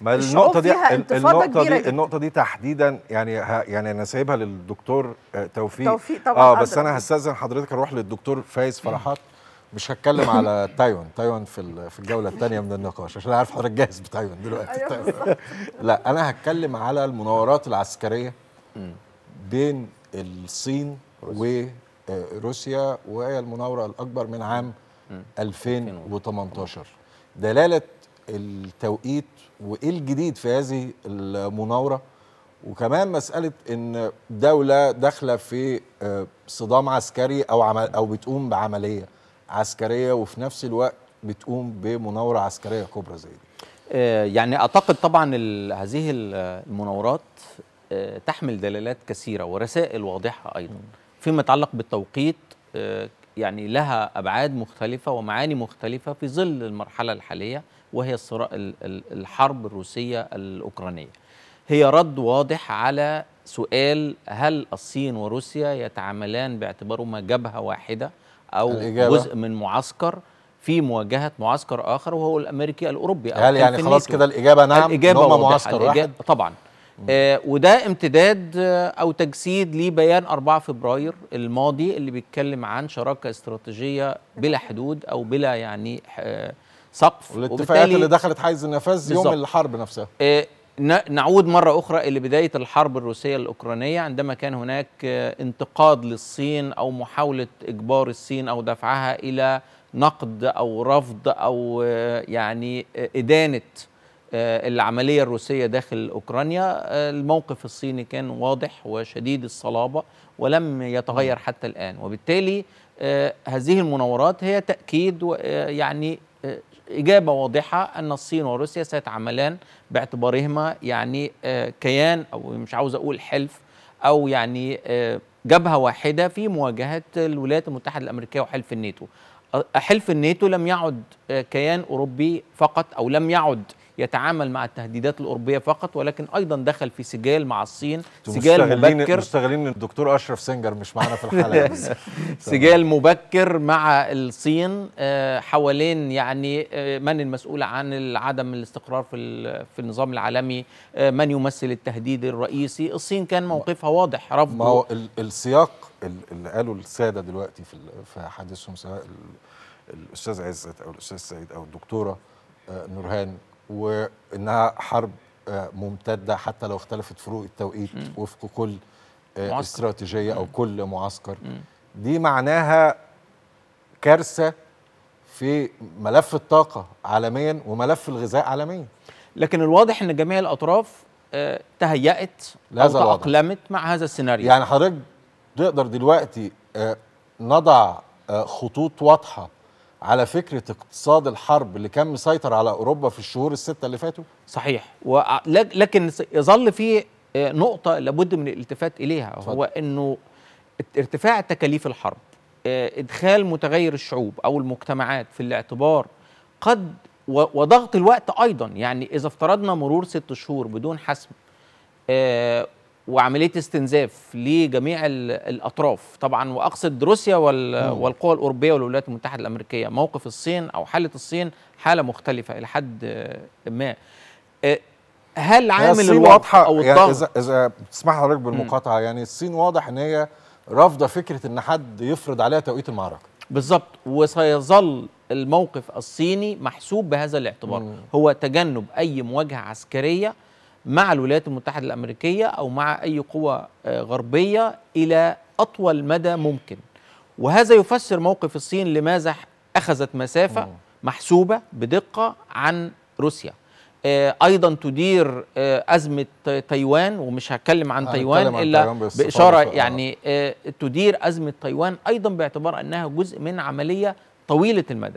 ما النقطه دي النقطه دي النقطه دي تحديدا يعني ها يعني انا سايبها للدكتور آه، توفيق توفيق طبعا اه بس انا هستاذن حضرتك اروح للدكتور فايز فرحات مش هتكلم على تايوان تايوان في في الجوله الثانيه من النقاش عشان عارف حضرتك جاهز بتايوان دلوقتي أيوة لا انا هتكلم على المناورات العسكريه بين الصين وروسيا آه، وهي المناوره الاكبر من عام 2018 دلاله التوقيت وايه الجديد في هذه المناوره وكمان مساله ان دوله داخله في آه، صدام عسكري او عمل او بتقوم بعمليه عسكريه وفي نفس الوقت بتقوم بمناوره عسكريه كبرى زي دي. آه، يعني اعتقد طبعا هذه المناورات آه، تحمل دلالات كثيره ورسائل واضحه ايضا فيما يتعلق بالتوقيت يعني لها ابعاد مختلفه ومعاني مختلفه في ظل المرحله الحاليه وهي الصراع الحرب الروسية الأوكرانية هي رد واضح على سؤال هل الصين وروسيا يتعاملان باعتبارهما جبهة واحدة أو الإجابة. جزء من معسكر في مواجهة معسكر آخر وهو الأمريكي الأوروبي أو هل يعني خلاص كده الإجابة نعم الإجابة هم معسكر الإجابة واحد طبعا آه وده امتداد آه، أو تجسيد لبيان 4 فبراير الماضي اللي بيتكلم عن شراكة استراتيجية بلا حدود أو بلا يعني آه سقف والاتفاقات اللي دخلت حيز النفاذ يوم الحرب نفسها إيه نعود مرة أخرى إلى بداية الحرب الروسية الأوكرانية عندما كان هناك آه، انتقاد للصين أو محاولة إجبار الصين أو دفعها إلى نقد أو رفض أو آه، يعني آه، إدانة العملية الروسية داخل أوكرانيا الموقف الصيني كان واضح وشديد الصلابة ولم يتغير حتى الآن وبالتالي آه، هذه المناورات هي تأكيد آه، يعني آه، إجابة واضحة أن الصين وروسيا سيتعاملان باعتبارهما يعني كيان أو مش عاوز أقول حلف أو يعني جبهة واحدة في مواجهة الولايات المتحدة الأمريكية وحلف الناتو حلف الناتو لم يعد كيان أوروبي فقط أو لم يعد يتعامل مع التهديدات الاوروبيه فقط ولكن ايضا دخل في سجال مع الصين سجال مبكر مستغلين الدكتور اشرف سنجر مش معانا في الحلقه سجال مبكر مع الصين آه، حوالين يعني آه، من المسؤول عن عدم الاستقرار في في النظام العالمي آه، من يمثل التهديد الرئيسي الصين كان موقفها واضح رفضه ما هو السياق اللي قالوا الساده دلوقتي في في حديثهم سواء الاستاذ عزت او الاستاذ سعيد او الدكتوره نورهان وانها حرب آه، ممتده حتى لو اختلفت فروق التوقيت م. وفق كل آه، معسكر. استراتيجيه م. او كل معسكر م. دي معناها كارثه في ملف الطاقه عالميا وملف الغذاء عالميا لكن الواضح ان جميع الاطراف آه، تهيأت او تأقلمت مع هذا السيناريو يعني حضرتك تقدر دلوقتي نضع خطوط واضحه على فكره اقتصاد الحرب اللي كان مسيطر على اوروبا في الشهور السته اللي فاتوا صحيح لكن يظل في آه، نقطه لابد من الالتفات اليها صحيح. هو انه ارتفاع تكاليف الحرب آه، ادخال متغير الشعوب او المجتمعات في الاعتبار قد وضغط الوقت ايضا يعني اذا افترضنا مرور ست شهور بدون حسم آه، وعمليه استنزاف لجميع الاطراف طبعا واقصد روسيا والقوى الاوروبيه والولايات المتحده الامريكيه موقف الصين او حاله الصين حاله مختلفه الى حد ما أه، هل يعني عامل الصين واضحه او يعني الضغط يعني اذا اذا تسمح لك بالمقاطعه يعني الصين واضح ان هي رافضه فكره ان حد يفرض عليها توقيت المعركه بالظبط وسيظل الموقف الصيني محسوب بهذا الاعتبار مم. هو تجنب اي مواجهه عسكريه مع الولايات المتحدة الأمريكية أو مع أي قوة آه، غربية إلى أطول مدى ممكن وهذا يفسر موقف الصين لماذا أخذت مسافة محسوبة بدقة عن روسيا آه، ايضا تدير آه، ازمه تايوان ومش هتكلم عن تايوان الا باشاره يعني تدير ازمه تايوان ايضا باعتبار انها جزء من عمليه طويله المدى